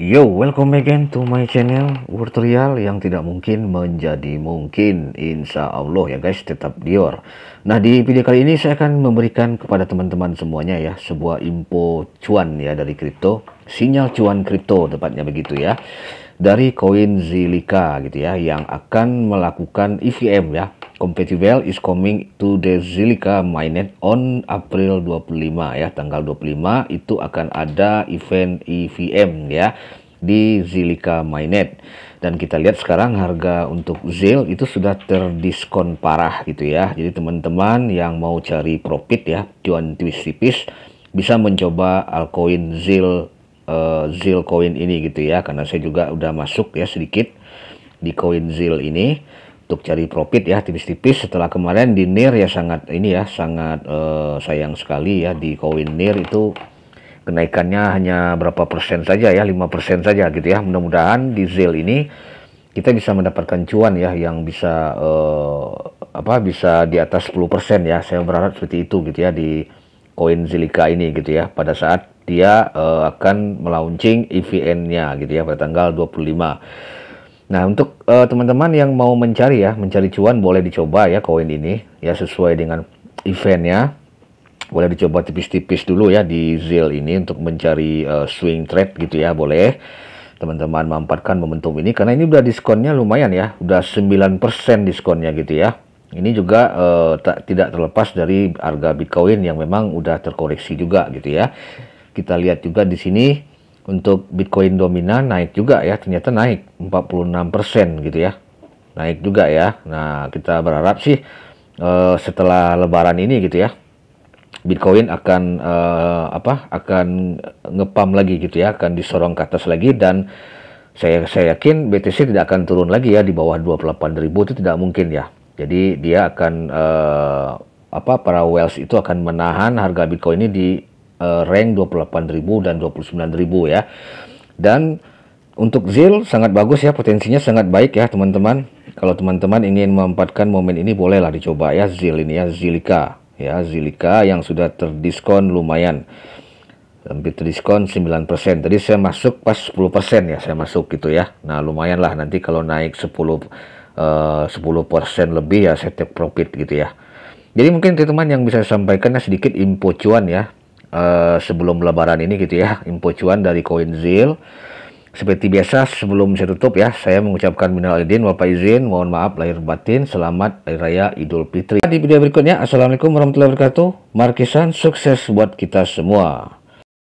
Yo, welcome again to my channel Tutorial yang tidak mungkin menjadi mungkin Insya Allah ya guys, tetap Dior Nah di video kali ini saya akan memberikan kepada teman-teman semuanya ya Sebuah info cuan ya dari kripto sinyal cuan kripto tepatnya begitu ya dari koin Zilika gitu ya yang akan melakukan EVM ya Compatible is coming to the Zilika mainnet on April 25 ya tanggal 25 itu akan ada event EVM ya di Zilika Mainnet. Dan kita lihat sekarang harga untuk Zil itu sudah terdiskon parah gitu ya. Jadi teman-teman yang mau cari profit ya, cuan twist tipis bisa mencoba alcoin Zil uh, Zil koin ini gitu ya karena saya juga udah masuk ya sedikit di koin Zil ini untuk cari profit ya tipis-tipis setelah kemarin di NIR ya sangat ini ya sangat uh, sayang sekali ya di koin NIR itu kenaikannya hanya berapa persen saja ya lima persen saja gitu ya mudah-mudahan di Zil ini kita bisa mendapatkan cuan ya yang bisa uh, apa bisa di atas 10% ya saya berharap seperti itu gitu ya di koin Zilika ini gitu ya pada saat dia uh, akan melaunching EVN-nya gitu ya pada tanggal 25. Nah, untuk eh, teman-teman uh, yang mau mencari ya, mencari cuan boleh dicoba ya koin ini ya sesuai dengan eventnya. Boleh dicoba tipis-tipis dulu ya di Zil ini untuk mencari uh, swing trade gitu ya, boleh. Teman-teman memanfaatkan momentum ini karena ini udah diskonnya lumayan ya, udah 9% diskonnya gitu ya ini juga uh, tidak terlepas dari harga Bitcoin yang memang udah terkoreksi juga gitu ya. Kita lihat juga di sini untuk Bitcoin dominan naik juga ya, ternyata naik 46% gitu ya. Naik juga ya. Nah, kita berharap sih uh, setelah lebaran ini gitu ya. Bitcoin akan uh, apa? akan ngepam lagi gitu ya, akan disorong ke atas lagi dan saya saya yakin BTC tidak akan turun lagi ya di bawah 28.000 itu tidak mungkin ya jadi dia akan uh, apa para whales itu akan menahan harga Bitcoin ini di uh, rank 28.000 dan 29.000 ya. Dan untuk Zil sangat bagus ya potensinya sangat baik ya teman-teman. Kalau teman-teman ingin memanfaatkan momen ini bolehlah dicoba ya Zil ini ya Zilika ya Zilika yang sudah terdiskon lumayan hampir terdiskon 9%. Tadi saya masuk pas 10% ya, saya masuk gitu ya. Nah, lumayan lah nanti kalau naik 10 Eh, uh, 10% lebih ya setiap profit gitu ya. Jadi mungkin teman-teman yang bisa sampaikan ya, sedikit info cuan ya uh, sebelum lebaran ini gitu ya, info cuan dari CoinZil. Seperti biasa sebelum saya tutup ya, saya mengucapkan minal aidin wal faizin, mohon maaf lahir batin, selamat hari raya Idul Fitri. Di video berikutnya, Assalamualaikum warahmatullahi wabarakatuh. Markisan sukses buat kita semua.